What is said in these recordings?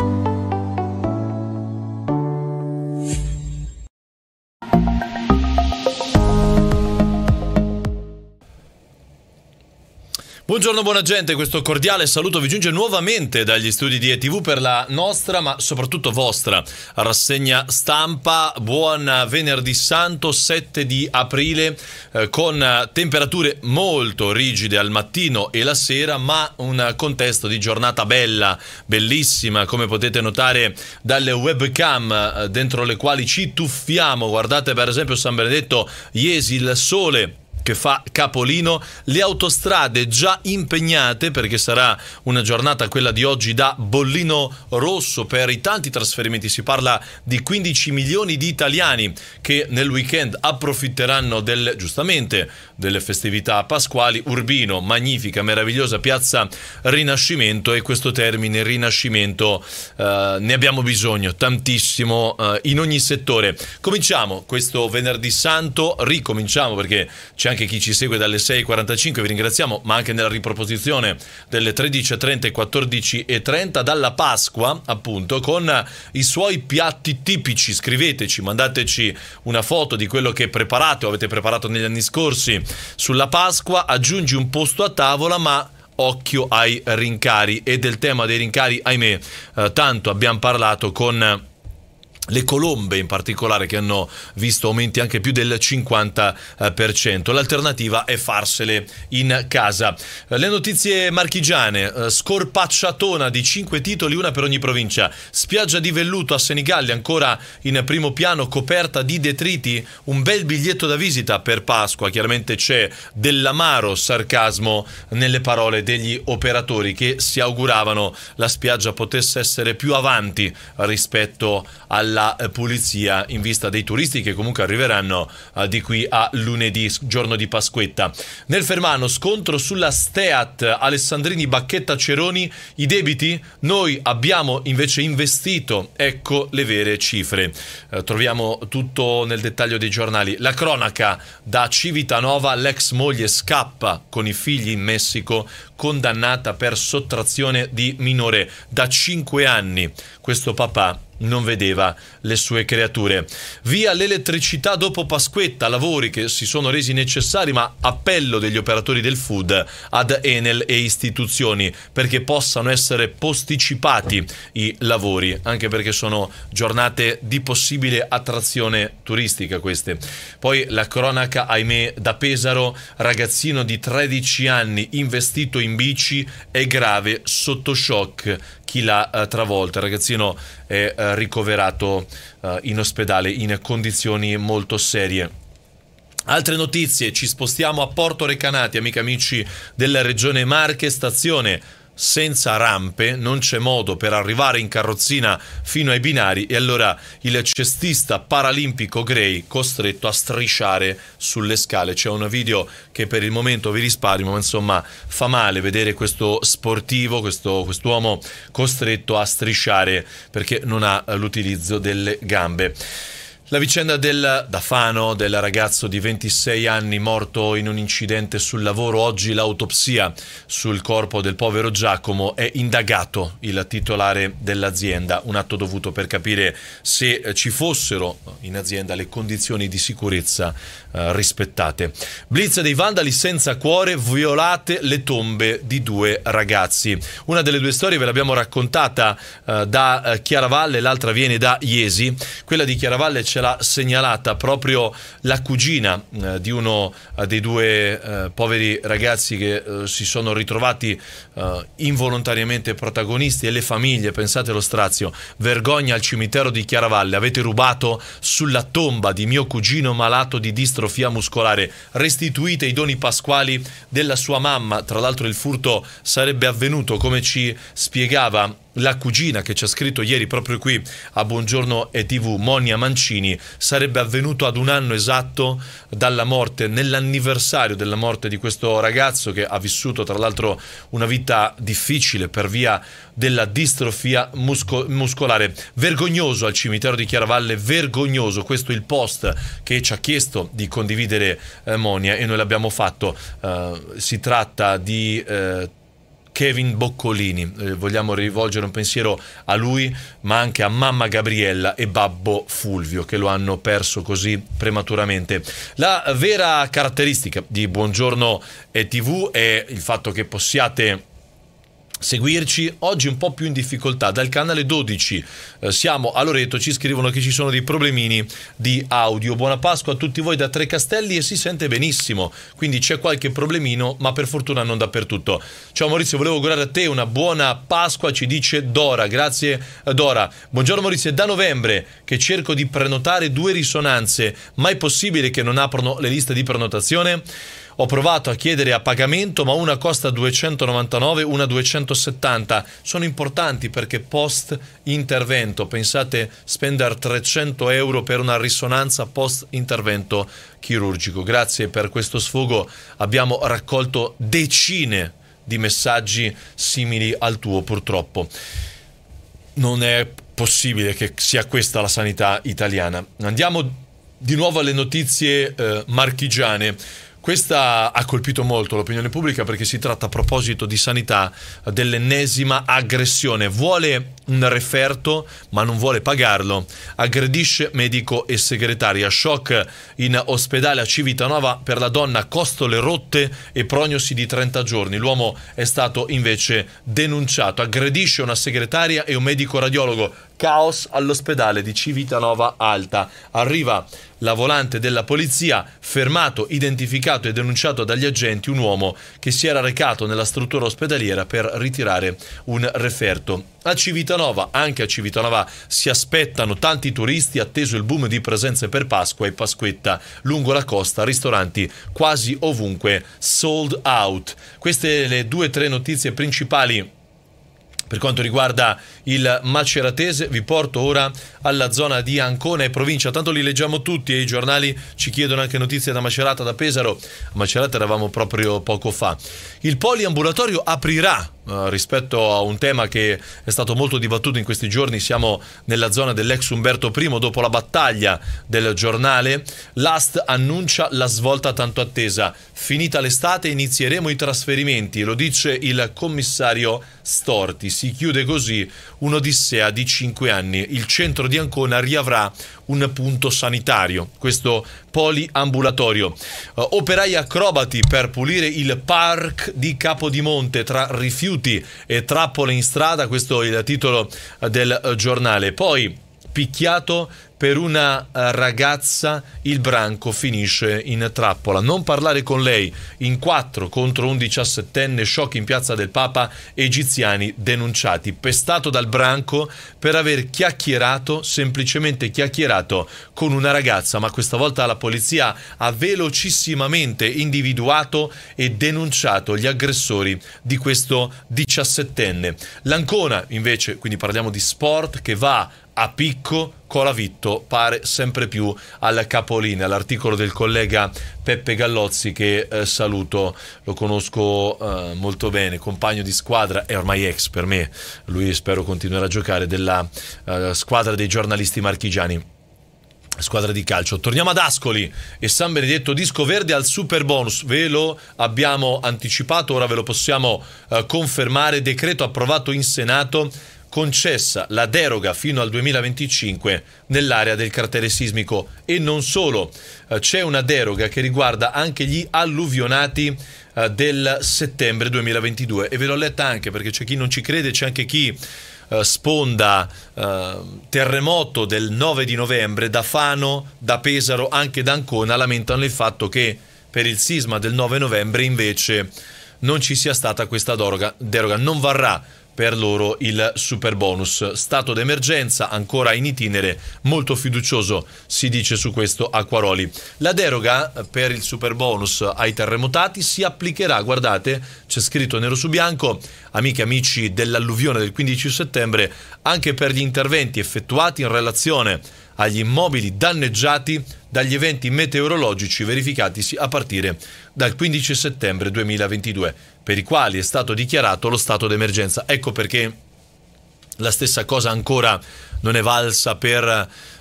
you. Buongiorno buona gente, questo cordiale saluto vi giunge nuovamente dagli studi di ETV per la nostra ma soprattutto vostra rassegna stampa. Buon venerdì santo 7 di aprile eh, con temperature molto rigide al mattino e la sera ma un contesto di giornata bella, bellissima come potete notare dalle webcam eh, dentro le quali ci tuffiamo. Guardate per esempio San Benedetto Iesi, il sole che fa capolino, le autostrade già impegnate perché sarà una giornata quella di oggi da bollino rosso per i tanti trasferimenti, si parla di 15 milioni di italiani che nel weekend approfitteranno del, giustamente delle festività pasquali, Urbino, magnifica, meravigliosa piazza Rinascimento e questo termine Rinascimento eh, ne abbiamo bisogno tantissimo eh, in ogni settore. Cominciamo questo venerdì santo, ricominciamo perché c'è anche anche chi ci segue dalle 6.45, vi ringraziamo, ma anche nella riproposizione delle 13.30 e 14.30 dalla Pasqua, appunto, con i suoi piatti tipici. Scriveteci, mandateci una foto di quello che preparate o avete preparato negli anni scorsi sulla Pasqua, aggiungi un posto a tavola, ma occhio ai rincari e del tema dei rincari, ahimè, eh, tanto abbiamo parlato con le colombe in particolare che hanno visto aumenti anche più del 50%. Eh, L'alternativa è farsele in casa. Eh, le notizie marchigiane, eh, scorpacciatona di 5 titoli, una per ogni provincia. Spiaggia di velluto a Senigalli ancora in primo piano coperta di detriti, un bel biglietto da visita per Pasqua. Chiaramente c'è dell'amaro sarcasmo nelle parole degli operatori che si auguravano la spiaggia potesse essere più avanti rispetto alla la eh, pulizia in vista dei turisti che comunque arriveranno eh, di qui a lunedì, giorno di Pasquetta. Nel Fermano, scontro sulla Steat, Alessandrini, Bacchetta, Ceroni, i debiti? Noi abbiamo invece investito, ecco le vere cifre. Eh, troviamo tutto nel dettaglio dei giornali. La cronaca da Civitanova, l'ex moglie scappa con i figli in Messico, condannata per sottrazione di minore da 5 anni. Questo papà non vedeva le sue creature. Via l'elettricità dopo Pasquetta, lavori che si sono resi necessari, ma appello degli operatori del food ad Enel e istituzioni perché possano essere posticipati i lavori, anche perché sono giornate di possibile attrazione turistica queste. Poi la cronaca, ahimè, da Pesaro, ragazzino di 13 anni investito in bici è grave sotto shock chi l'ha uh, travolta. Il ragazzino è uh, ricoverato uh, in ospedale in condizioni molto serie. Altre notizie, ci spostiamo a Porto Recanati, amici amici della regione Marche, stazione senza rampe non c'è modo per arrivare in carrozzina fino ai binari e allora il cestista paralimpico Gray costretto a strisciare sulle scale. C'è un video che per il momento vi risparmio, ma insomma fa male vedere questo sportivo, questo quest'uomo costretto a strisciare perché non ha l'utilizzo delle gambe. La vicenda del Dafano, del ragazzo di 26 anni morto in un incidente sul lavoro, oggi l'autopsia sul corpo del povero Giacomo è indagato il titolare dell'azienda, un atto dovuto per capire se ci fossero in azienda le condizioni di sicurezza eh, rispettate. Blitz dei vandali senza cuore, violate le tombe di due ragazzi. Una delle due storie ve l'abbiamo raccontata eh, da eh, Chiaravalle, l'altra viene da Iesi. Quella di Chiaravalle c'è ce l'ha segnalata proprio la cugina eh, di uno eh, dei due eh, poveri ragazzi che eh, si sono ritrovati eh, involontariamente protagonisti e le famiglie, pensate lo strazio, vergogna al cimitero di Chiaravalle, avete rubato sulla tomba di mio cugino malato di distrofia muscolare, restituite i doni pasquali della sua mamma, tra l'altro il furto sarebbe avvenuto come ci spiegava la cugina che ci ha scritto ieri proprio qui a Buongiorno e TV, Monia Mancini, sarebbe avvenuto ad un anno esatto dalla morte, nell'anniversario della morte di questo ragazzo che ha vissuto tra l'altro una vita difficile per via della distrofia musco muscolare. Vergognoso al cimitero di Chiaravalle, vergognoso. Questo è il post che ci ha chiesto di condividere eh, Monia e noi l'abbiamo fatto. Uh, si tratta di... Uh, Kevin Boccolini. Eh, vogliamo rivolgere un pensiero a lui, ma anche a mamma Gabriella e babbo Fulvio, che lo hanno perso così prematuramente. La vera caratteristica di Buongiorno e TV è il fatto che possiate seguirci oggi un po' più in difficoltà dal canale 12 eh, siamo a Loreto ci scrivono che ci sono dei problemini di audio buona Pasqua a tutti voi da Tre Castelli e si sente benissimo quindi c'è qualche problemino ma per fortuna non dappertutto ciao Maurizio volevo augurare a te una buona Pasqua ci dice Dora grazie eh, Dora buongiorno Maurizio è da novembre che cerco di prenotare due risonanze ma è possibile che non aprano le liste di prenotazione ho provato a chiedere a pagamento, ma una costa 299, una 270. Sono importanti perché post intervento, pensate spendere 300 euro per una risonanza post intervento chirurgico. Grazie per questo sfogo, abbiamo raccolto decine di messaggi simili al tuo purtroppo. Non è possibile che sia questa la sanità italiana. Andiamo di nuovo alle notizie eh, marchigiane. Questa ha colpito molto l'opinione pubblica perché si tratta a proposito di sanità dell'ennesima aggressione. Vuole un referto ma non vuole pagarlo. Aggredisce medico e segretaria. Shock in ospedale a Civitanova per la donna costole rotte e prognosi di 30 giorni. L'uomo è stato invece denunciato. Aggredisce una segretaria e un medico radiologo Caos all'ospedale di Civitanova Alta. Arriva la volante della polizia, fermato, identificato e denunciato dagli agenti un uomo che si era recato nella struttura ospedaliera per ritirare un referto. A Civitanova, anche a Civitanova, si aspettano tanti turisti, atteso il boom di presenze per Pasqua e Pasquetta. Lungo la costa, ristoranti quasi ovunque sold out. Queste le due o tre notizie principali per quanto riguarda il Maceratese, vi porto ora alla zona di Ancona e provincia. Tanto li leggiamo tutti e i giornali ci chiedono anche notizie da Macerata, da Pesaro. A Macerata eravamo proprio poco fa. Il poliambulatorio aprirà eh, rispetto a un tema che è stato molto dibattuto in questi giorni. Siamo nella zona dell'ex Umberto I dopo la battaglia del giornale. L'AST annuncia la svolta tanto attesa. Finita l'estate inizieremo i trasferimenti, lo dice il commissario Storti. Si chiude così un'odissea di 5 anni. Il centro di Ancona riavrà un punto sanitario, questo poliambulatorio. Uh, operai acrobati per pulire il park di Capodimonte tra rifiuti e trappole in strada, questo è il titolo eh, del eh, giornale. Poi picchiato per una eh, ragazza il branco finisce in trappola. Non parlare con lei in quattro contro un diciassettenne shock in piazza del Papa, egiziani denunciati, pestato dal branco per aver chiacchierato, semplicemente chiacchierato con una ragazza, ma questa volta la polizia ha velocissimamente individuato e denunciato gli aggressori di questo diciassettenne. L'Ancona invece, quindi parliamo di sport, che va a picco Colavitto pare sempre più al capolinea. L'articolo del collega Peppe Gallozzi che eh, saluto, lo conosco eh, molto bene, compagno di squadra e ormai ex per me, lui spero continuerà a giocare della eh, squadra dei giornalisti marchigiani squadra di calcio. Torniamo ad Ascoli e San Benedetto Disco Verde al super bonus. Ve lo abbiamo anticipato, ora ve lo possiamo eh, confermare. Decreto approvato in Senato concessa la deroga fino al 2025 nell'area del cratere sismico e non solo, eh, c'è una deroga che riguarda anche gli alluvionati eh, del settembre 2022 e ve l'ho letta anche perché c'è chi non ci crede, c'è anche chi eh, sponda terremoto del 9 di novembre da Fano, da Pesaro, anche da Ancona lamentano il fatto che per il sisma del 9 novembre invece non ci sia stata questa deroga, deroga non varrà per loro il super bonus. Stato d'emergenza ancora in itinere, molto fiducioso si dice su questo Acquaroli. La deroga per il super bonus ai terremotati si applicherà, guardate, c'è scritto nero su bianco, amiche e amici dell'alluvione del 15 settembre, anche per gli interventi effettuati in relazione agli immobili danneggiati dagli eventi meteorologici verificatisi a partire dal 15 settembre 2022, per i quali è stato dichiarato lo stato d'emergenza. Ecco perché la stessa cosa ancora non è valsa per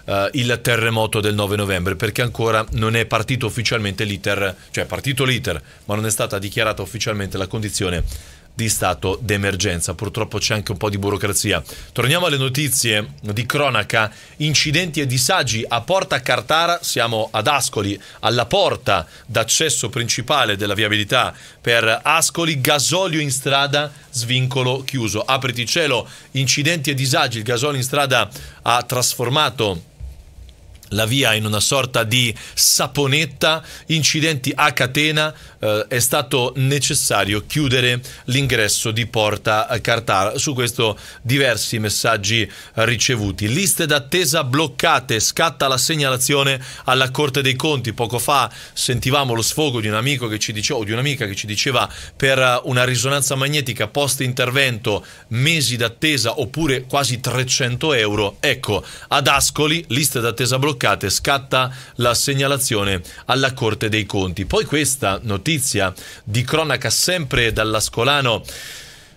uh, il terremoto del 9 novembre, perché ancora non è partito ufficialmente l'iter, cioè è partito l'iter, ma non è stata dichiarata ufficialmente la condizione di stato d'emergenza. Purtroppo c'è anche un po' di burocrazia. Torniamo alle notizie di cronaca, incidenti e disagi a Porta Cartara, siamo ad Ascoli, alla porta d'accesso principale della viabilità per Ascoli, gasolio in strada, svincolo chiuso. Apriti cielo, incidenti e disagi, il gasolio in strada ha trasformato la via in una sorta di saponetta, incidenti a catena, eh, è stato necessario chiudere l'ingresso di Porta eh, Cartara. Su questo diversi messaggi eh, ricevuti. Liste d'attesa bloccate, scatta la segnalazione alla Corte dei Conti. Poco fa sentivamo lo sfogo di un amico che ci diceva, o di un'amica che ci diceva per eh, una risonanza magnetica post intervento mesi d'attesa oppure quasi 300 euro. Ecco, ad Ascoli liste d'attesa bloccate, scatta la segnalazione alla Corte dei Conti. Poi questa notizia notizia di cronaca sempre dall'Ascolano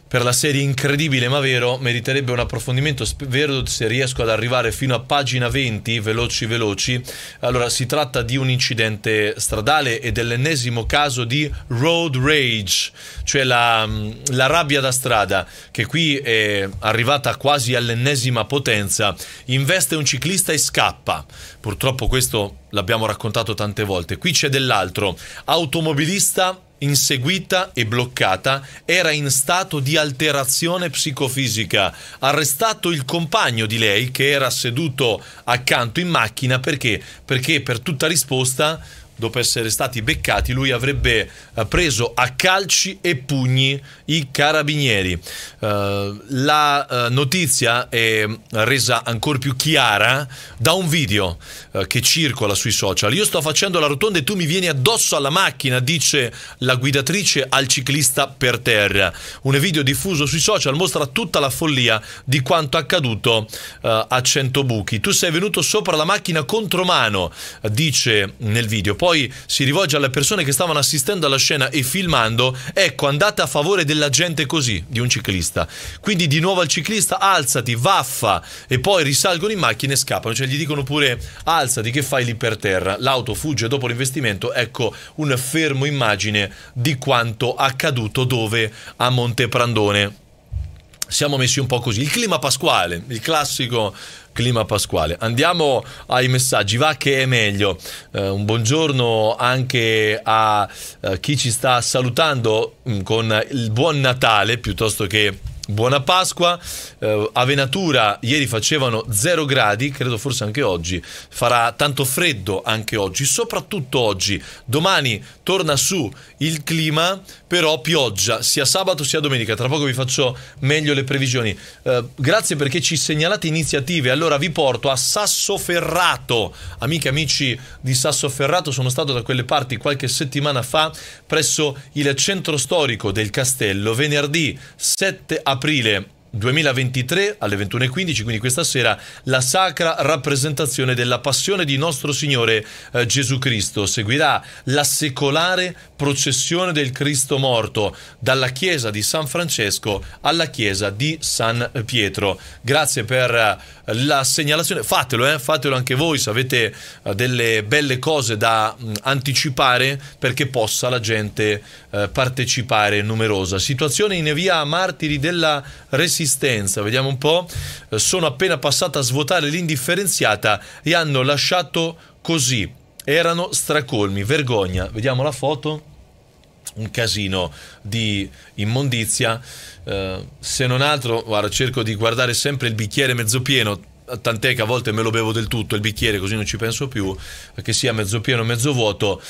per la serie incredibile ma vero meriterebbe un approfondimento vero se riesco ad arrivare fino a pagina 20 veloci veloci allora si tratta di un incidente stradale e dell'ennesimo caso di road rage cioè la, mm, la rabbia da strada che qui è arrivata quasi all'ennesima potenza investe un ciclista e scappa purtroppo questo l'abbiamo raccontato tante volte qui c'è dell'altro automobilista inseguita e bloccata, era in stato di alterazione psicofisica. Arrestato il compagno di lei che era seduto accanto in macchina perché? Perché per tutta risposta dopo essere stati beccati, lui avrebbe eh, preso a calci e pugni i carabinieri. Eh, la eh, notizia è resa ancora più chiara da un video che circola sui social. Io sto facendo la rotonda e tu mi vieni addosso alla macchina, dice la guidatrice al ciclista per terra. Un video diffuso sui social mostra tutta la follia di quanto accaduto a Centobuchi. Tu sei venuto sopra la macchina contromano, dice nel video. Poi poi si rivolge alle persone che stavano assistendo alla scena e filmando, ecco, andate a favore della gente così, di un ciclista. Quindi di nuovo al ciclista, alzati, vaffa, e poi risalgono in macchina e scappano, cioè gli dicono pure alzati, che fai lì per terra? L'auto fugge dopo l'investimento, ecco un fermo immagine di quanto accaduto dove a Monteprandone siamo messi un po' così. Il clima pasquale, il classico clima pasquale. Andiamo ai messaggi, va che è meglio. Eh, un buongiorno anche a eh, chi ci sta salutando mh, mm, con il buon Natale piuttosto che Buona Pasqua, eh, a Venatura ieri facevano 0 gradi, credo forse anche oggi farà tanto freddo anche oggi, soprattutto oggi. Domani torna su il clima, però pioggia sia sabato sia domenica. Tra poco vi faccio meglio le previsioni. Eh, grazie perché ci segnalate iniziative. Allora vi porto a Sassoferrato. Amiche e amici di Sassoferrato, sono stato da quelle parti qualche settimana fa presso il centro storico del castello venerdì 7 aprile aprile 2023 alle 21.15, quindi questa sera, la sacra rappresentazione della passione di nostro Signore eh, Gesù Cristo. Seguirà la secolare processione del Cristo morto dalla chiesa di San Francesco alla chiesa di San Pietro. Grazie per eh, la segnalazione, fatelo, eh, fatelo anche voi se avete eh, delle belle cose da mm, anticipare perché possa la gente eh, partecipare numerosa. Situazione in via Martiri della Resistenza, vediamo un po', eh, sono appena passata a svuotare l'indifferenziata e hanno lasciato così, erano stracolmi, vergogna, vediamo la foto un casino di immondizia. Eh, se non altro, guarda, cerco di guardare sempre il bicchiere mezzo pieno, tant'è che a volte me lo bevo del tutto il bicchiere così non ci penso più, che sia mezzo pieno o mezzo vuoto,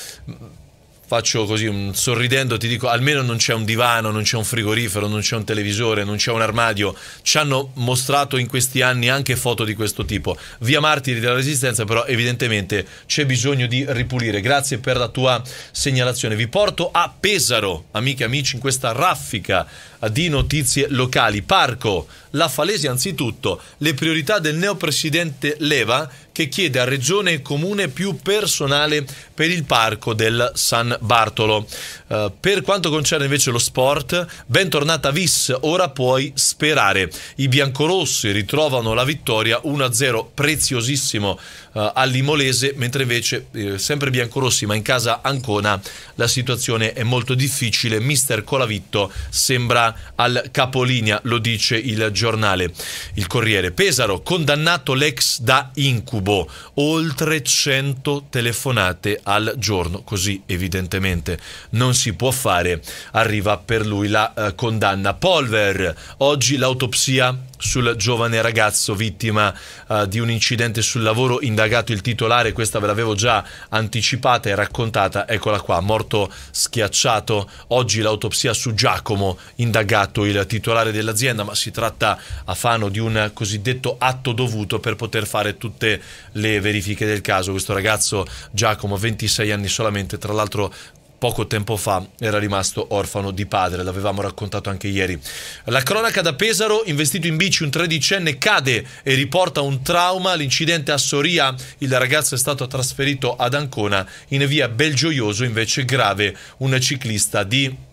faccio così un sorridendo, ti dico almeno non c'è un divano, non c'è un frigorifero, non c'è un televisore, non c'è un armadio. Ci hanno mostrato in questi anni anche foto di questo tipo. Via Martiri della Resistenza però evidentemente c'è bisogno di ripulire. Grazie per la tua segnalazione. Vi porto a Pesaro, amiche e amici, in questa raffica di notizie locali. Parco, la falesia anzitutto, le priorità del neopresidente Leva che chiede a Regione e Comune più personale per il parco del San Bartolo. Eh, per quanto concerne invece lo sport, bentornata Vis, ora puoi sperare. I biancorossi ritrovano la vittoria 1-0 preziosissimo uh, all'Imolese, mentre invece eh, sempre biancorossi ma in casa Ancona la situazione è molto difficile. Mister Colavitto sembra al capolinea, lo dice il giornale. Il Corriere Pesaro condannato l'ex da incubo, oltre 100 telefonate al giorno, così evidentemente non si può fare, arriva per lui la eh, condanna. Polver, oggi l'autopsia sul giovane ragazzo vittima uh, di un incidente sul lavoro, indagato il titolare, questa ve l'avevo già anticipata e raccontata, eccola qua, morto schiacciato, oggi l'autopsia su Giacomo, indagato il titolare dell'azienda, ma si tratta a Fano di un cosiddetto atto dovuto per poter fare tutte le verifiche del caso, questo ragazzo Giacomo, 26 anni solamente, tra l'altro poco tempo fa era rimasto orfano di padre, l'avevamo raccontato anche ieri. La cronaca da Pesaro, investito in bici un tredicenne cade e riporta un trauma, l'incidente a Soria, il ragazzo è stato trasferito ad Ancona, in via Belgioioso invece grave un ciclista di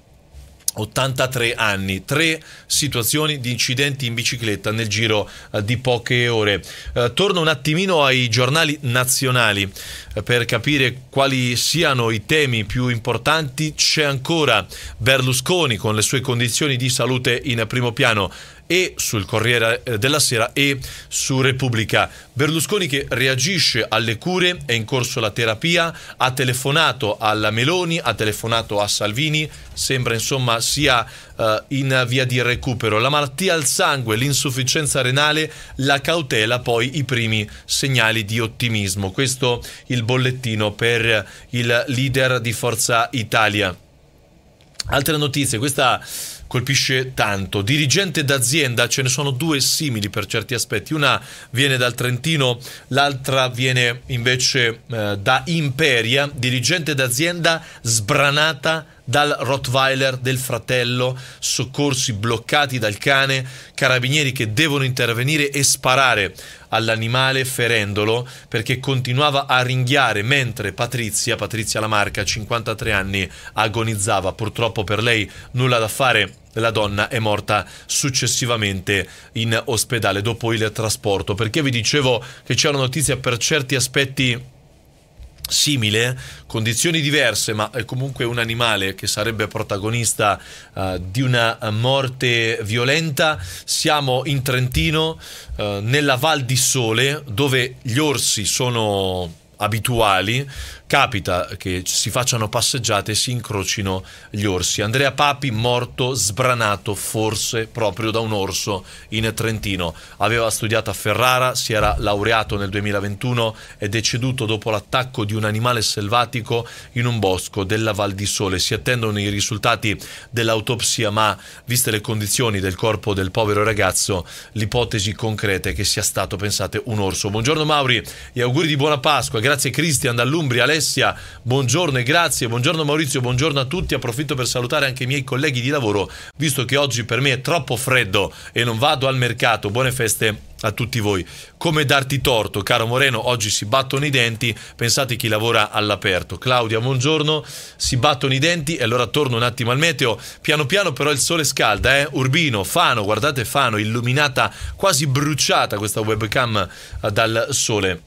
83 anni, tre situazioni di incidenti in bicicletta nel giro eh, di poche ore. Eh, torno un attimino ai giornali nazionali eh, per capire quali siano i temi più importanti. C'è ancora Berlusconi con le sue condizioni di salute in primo piano e sul Corriere eh, della Sera e su Repubblica. Berlusconi che reagisce alle cure, è in corso la terapia, ha telefonato alla Meloni, ha telefonato a Salvini, sembra insomma sia uh, in via di recupero. La malattia al sangue, l'insufficienza renale, la cautela, poi i primi segnali di ottimismo. Questo il bollettino per il leader di Forza Italia. Altre notizie, questa colpisce tanto. Dirigente d'azienda, ce ne sono due simili per certi aspetti. Una viene dal Trentino, l'altra viene invece eh, da Imperia. Dirigente d'azienda sbranata dal Rottweiler del fratello, soccorsi bloccati dal cane, carabinieri che devono intervenire e sparare all'animale ferendolo perché continuava a ringhiare mentre Patrizia, Patrizia Lamarca, 53 anni, agonizzava. Purtroppo per lei nulla da fare. La donna è morta successivamente in ospedale dopo il trasporto. Perché vi dicevo che c'è una notizia per certi aspetti simile, condizioni diverse, ma è comunque un animale che sarebbe protagonista uh, di una morte violenta. Siamo in Trentino, uh, nella Val di Sole, dove gli orsi sono abituali, capita che si facciano passeggiate e si incrocino gli orsi. Andrea Papi morto sbranato forse proprio da un orso in Trentino. Aveva studiato a Ferrara, si era laureato nel 2021 è deceduto dopo l'attacco di un animale selvatico in un bosco della Val di Sole. Si attendono i risultati dell'autopsia, ma viste le condizioni del corpo del povero ragazzo, l'ipotesi concreta è che sia stato, pensate, un orso. Buongiorno Mauri e auguri di buona Pasqua. Grazie Cristian dall'Umbria. Alessia, buongiorno e grazie, buongiorno Maurizio, buongiorno a tutti, approfitto per salutare anche i miei colleghi di lavoro, visto che oggi per me è troppo freddo e non vado al mercato, buone feste a tutti voi. Come darti torto, caro Moreno, oggi si battono i denti, pensate chi lavora all'aperto. Claudia, buongiorno, si battono i denti e allora torno un attimo al meteo. Piano piano però il sole scalda, eh? Urbino, Fano, guardate Fano, illuminata, quasi bruciata questa webcam dal sole.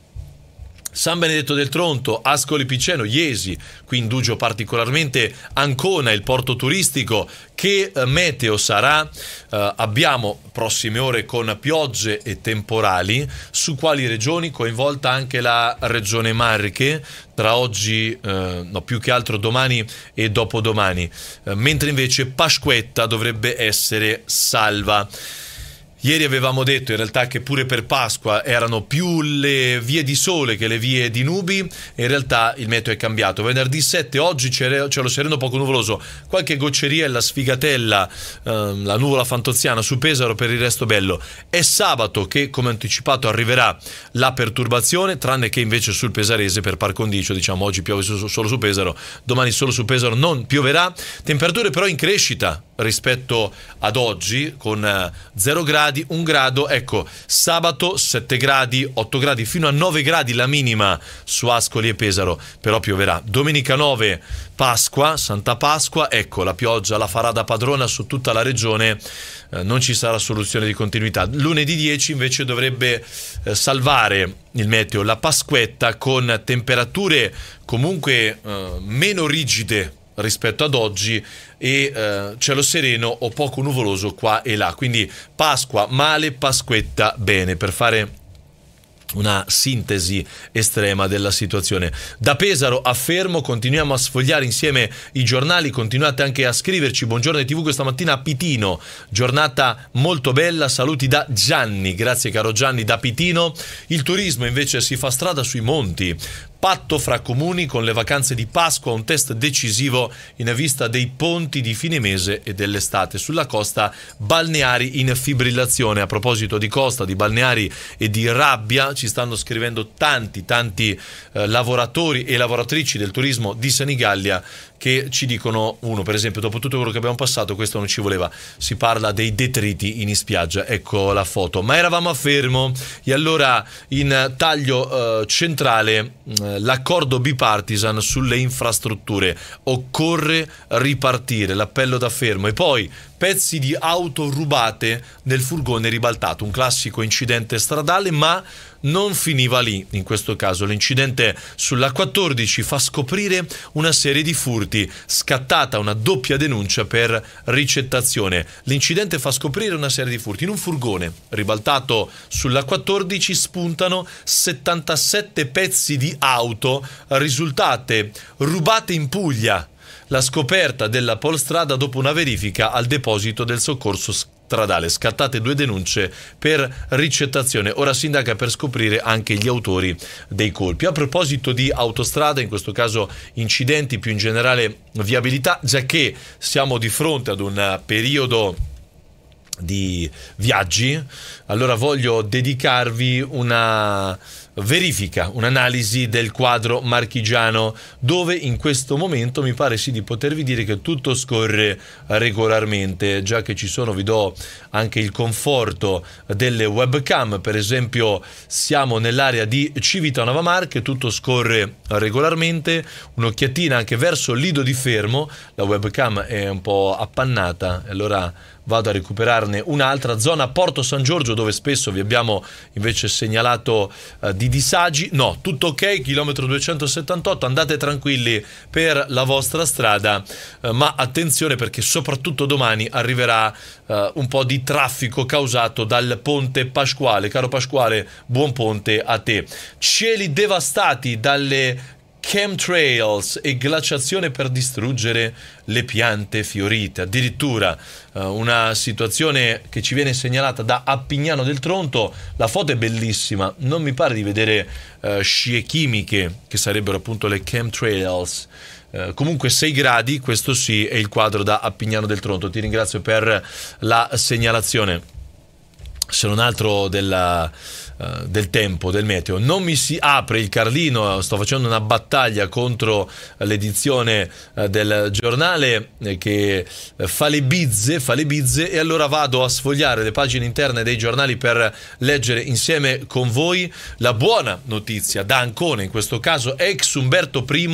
San Benedetto del Tronto, Ascoli Piceno, Iesi, qui indugio particolarmente Ancona, il porto turistico, che eh, meteo sarà? Eh, abbiamo prossime ore con piogge e temporali, su quali regioni coinvolta anche la regione Marche, tra oggi, eh, no più che altro domani e dopodomani, eh, mentre invece Pasquetta dovrebbe essere salva. Ieri avevamo detto in realtà che pure per Pasqua erano più le vie di sole che le vie di nubi, in realtà il meteo è cambiato. Venerdì 7, oggi c'è lo sereno poco nuvoloso, qualche gocceria e la sfigatella, ehm, la nuvola fantoziana su Pesaro per il resto bello. È sabato che come anticipato arriverà la perturbazione, tranne che invece sul pesarese per par condicio, diciamo oggi piove solo su Pesaro, domani solo su Pesaro non pioverà. Temperature però in crescita rispetto ad oggi con 0 eh, gradi gradi, 1 grado, ecco, sabato 7 gradi, 8 gradi, fino a 9 gradi la minima su Ascoli e Pesaro, però pioverà. Domenica 9, Pasqua, Santa Pasqua, ecco, la pioggia la farà da padrona su tutta la regione, eh, non ci sarà soluzione di continuità. Lunedì 10 invece dovrebbe eh, salvare il meteo, la Pasquetta con temperature comunque eh, meno rigide rispetto ad oggi e eh, cielo sereno o poco nuvoloso qua e là. Quindi Pasqua male, Pasquetta bene, per fare una sintesi estrema della situazione. Da Pesaro a Fermo continuiamo a sfogliare insieme i giornali, continuate anche a scriverci. Buongiorno TV questa mattina a Pitino, giornata molto bella, saluti da Gianni, grazie caro Gianni da Pitino. Il turismo invece si fa strada sui monti, patto fra comuni con le vacanze di Pasqua, un test decisivo in vista dei ponti di fine mese e dell'estate sulla costa balneari in fibrillazione. A proposito di costa, di balneari e di rabbia, ci stanno scrivendo tanti, tanti eh, lavoratori e lavoratrici del turismo di Senigallia che ci dicono uno, per esempio, dopo tutto quello che abbiamo passato, questo non ci voleva. Si parla dei detriti in spiaggia, ecco la foto. Ma eravamo a fermo e allora in taglio eh, centrale mm, eh, l'accordo bipartisan sulle infrastrutture. Occorre ripartire, l'appello da fermo. E poi pezzi di auto rubate nel furgone ribaltato, un classico incidente stradale, ma non finiva lì. In questo caso l'incidente sulla 14 fa scoprire una serie di furti, scattata una doppia denuncia per ricettazione. L'incidente fa scoprire una serie di furti. In un furgone ribaltato sulla 14 spuntano 77 pezzi di auto risultate rubate in Puglia. La scoperta della polstrada dopo una verifica al deposito del soccorso stradale. Scattate due denunce per ricettazione. Ora si indaga per scoprire anche gli autori dei colpi. A proposito di autostrada, in questo caso incidenti, più in generale viabilità, già che siamo di fronte ad un periodo di viaggi, allora voglio dedicarvi una verifica, un'analisi del quadro marchigiano, dove in questo momento mi pare sì di potervi dire che tutto scorre regolarmente, già che ci sono vi do anche il conforto delle webcam, per esempio siamo nell'area di Civitanova Marche, tutto scorre regolarmente, un'occhiatina anche verso Lido di Fermo, la webcam è un po' appannata, allora vado a recuperarne un'altra zona Porto San Giorgio dove spesso vi abbiamo invece segnalato eh, di disagi, no, tutto ok, chilometro 278, andate tranquilli per la vostra strada, eh, ma attenzione perché soprattutto domani arriverà eh, un po' di traffico causato dal ponte Pasquale. Caro Pasquale, buon ponte a te. Cieli devastati dalle chemtrails e glaciazione per distruggere le piante fiorite. Addirittura eh, una situazione che ci viene segnalata da Appignano del Tronto, la foto è bellissima, non mi pare di vedere eh, scie chimiche che sarebbero appunto le chemtrails. Eh, comunque 6 gradi, questo sì, è il quadro da Appignano del Tronto. Ti ringrazio per la segnalazione se non altro della, uh, del tempo, del meteo. Non mi si apre il Carlino, sto facendo una battaglia contro l'edizione uh, del giornale eh, che fa le bizze, fa le bizze e allora vado a sfogliare le pagine interne dei giornali per leggere insieme con voi la buona notizia da Ancona, in questo caso ex Umberto I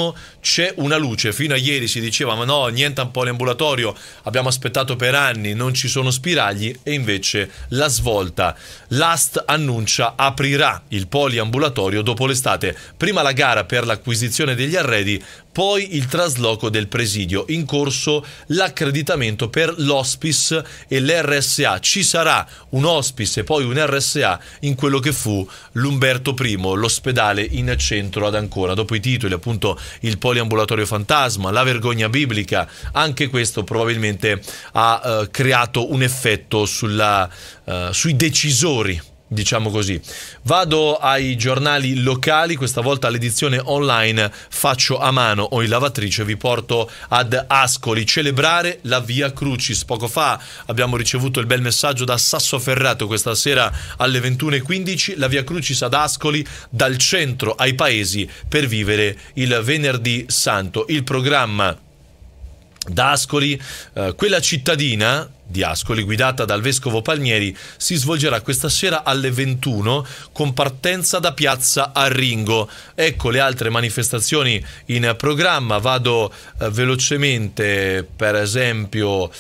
c'è una luce. Fino a ieri si diceva: ma no, niente un po' l'ambulatorio, abbiamo aspettato per anni, non ci sono spiragli. E invece la svolta. L'AST annuncia aprirà il poliambulatorio dopo l'estate. Prima la gara per l'acquisizione degli arredi, poi il trasloco del presidio, in corso l'accreditamento per l'hospice e l'RSA. Ci sarà un hospice e poi un RSA in quello che fu l'Umberto I, l'ospedale in centro ad Ancona. Dopo i titoli, appunto, il poliambulatorio fantasma, la vergogna biblica, anche questo probabilmente ha eh, creato un effetto sulla, eh, sui decisori diciamo così. Vado ai giornali locali, questa volta l'edizione online faccio a mano o in lavatrice, vi porto ad Ascoli, celebrare la Via Crucis. Poco fa abbiamo ricevuto il bel messaggio da Sassoferrato questa sera alle 21.15, la Via Crucis ad Ascoli dal centro ai paesi per vivere il venerdì santo. Il programma da Ascoli, eh, quella cittadina di Ascoli, guidata dal vescovo Palmieri, si svolgerà questa sera alle 21 con partenza da piazza Arringo. Ecco le altre manifestazioni in programma, vado eh, velocemente per esempio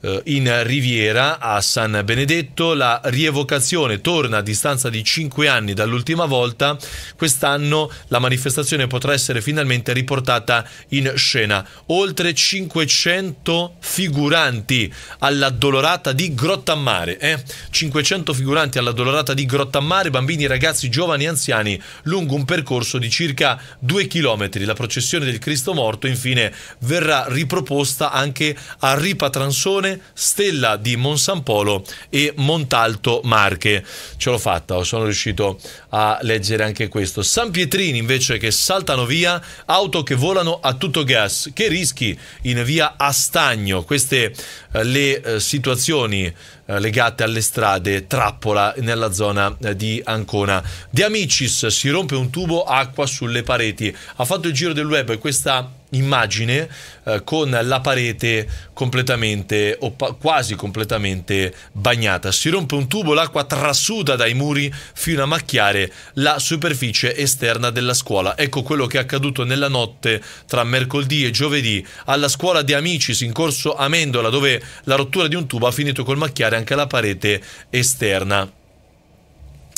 eh, in Riviera a San Benedetto, la rievocazione torna a distanza di 5 anni dall'ultima volta, quest'anno la manifestazione potrà essere finalmente riportata in scena. Oltre 500 figuranti alla Addolorata di Grottammare. Eh? 500 figuranti all'Addolorata di Grottammare, bambini, ragazzi, giovani e anziani, lungo un percorso di circa 2 km. La processione del Cristo morto infine verrà riproposta anche a Ripatransone, Stella di Monsampolo e Montalto Marche. Ce l'ho fatta, sono riuscito a leggere anche questo. San Pietrini invece che saltano via, auto che volano a tutto gas. Che rischi in via Astagno? Queste eh, le eh, situazioni eh, legate alle strade, trappola nella zona eh, di Ancona. Di Amicis si rompe un tubo acqua sulle pareti. Ha fatto il giro del web questa immagine eh, con la parete completamente o quasi completamente bagnata. Si rompe un tubo, l'acqua trasuda dai muri fino a macchiare la superficie esterna della scuola. Ecco quello che è accaduto nella notte tra mercoledì e giovedì alla scuola di Amicis in corso Amendola, dove la rottura di un tubo ha finito col macchiare anche la parete esterna.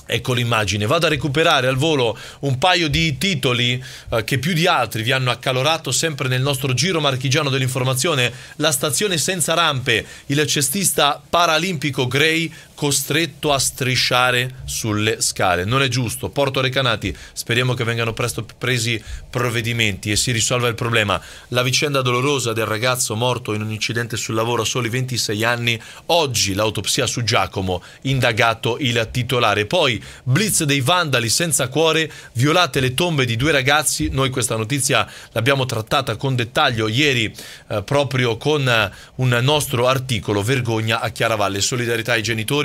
Ecco l'immagine, vado a recuperare al volo un paio di titoli eh, che più di altri vi hanno accalorato sempre nel nostro giro marchigiano dell'informazione. La stazione senza rampe, il cestista paralimpico Gray costretto a strisciare sulle scale. Non è giusto. Porto Recanati, speriamo che vengano presto presi provvedimenti e si risolva il problema. La vicenda dolorosa del ragazzo morto in un incidente sul lavoro a soli 26 anni. Oggi l'autopsia su Giacomo, indagato il titolare. Poi blitz dei vandali senza cuore, violate le tombe di due ragazzi. Noi questa notizia l'abbiamo trattata con dettaglio ieri eh, proprio con eh, un nostro articolo. Vergogna a Chiaravalle, solidarietà ai genitori